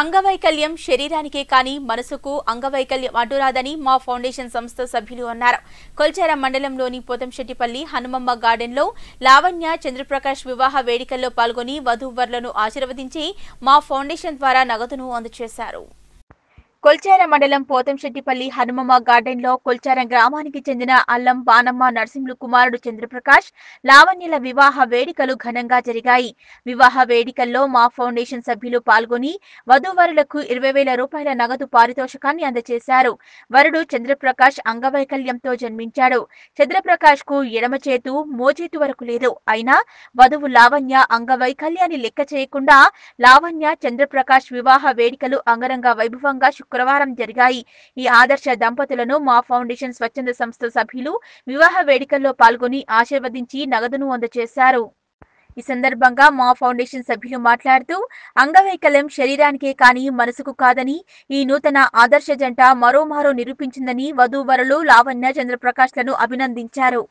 అంగవైకల్యం శరీరానికే కానీ మనసుకు అంగవైకల్యం అడ్డురాదని మా ఫౌండేషన్ సంస్థ సభ్యులు అన్నారు కొల్చార మండలంలోని పోతంశెట్టిపల్లి హనుమమ్మ గార్డెన్లో లావణ్య చంద్రప్రకాష్ వివాహ వేడుకల్లో పాల్గొని వధూవర్లను ఆశీర్వదించి మా ఫౌండేషన్ ద్వారా నగదును అందజేశారు కొల్చార మండలం పోతంశెట్టిపల్లి హనుమమ్మ గార్డెన్ లో కొల్చార గ్రామానికి చెందిన అల్లం బానమ్మ నరసింహులు కుమారుడు చంద్రప్రకాష్ లావణ్యల వివాహ వేడుకలు ఘనంగా జరిగాయి వివాహ వేడుకల్లో మా ఫౌండేషన్ సభ్యులు పాల్గొని వధూవరులకు ఇరవై వేల రూపాయల నగదు పారితోషికాన్ని అందజేశారు వరుడు చంద్రప్రకాష్ అంగవైకల్యంతో జన్మించాడు చంద్రప్రకాష్ కు ఎడమ చేతు మోచేతు వరకు లేదు అయినా వధువు లావణ్య అంగవైకల్యాన్ని లెక్క చేయకుండా లావణ్య చంద్రప్రకాష్ వివాహ వేడుకలు అంగరంగ వైభవంగా శుక్రవారం జరిగాయి ఈ ఆదర్శ దంపతులను మా ఫౌండేషన్ స్వచ్ఛంద సంస్థ సభ్యులు వివాహ వేడుకల్లో పాల్గొని ఆశీర్వదించి నగదును అందజేశారు ఈ సందర్భంగా మా ఫౌండేషన్ సభ్యులు మాట్లాడుతూ అంగవైకల్యం శరీరానికే కానీ మనసుకు కాదని ఈ నూతన ఆదర్శ జంట మరోమారో నిరూపించిందని వధూవరులు లావణ్య చంద్రప్రకాష్లను అభినందించారు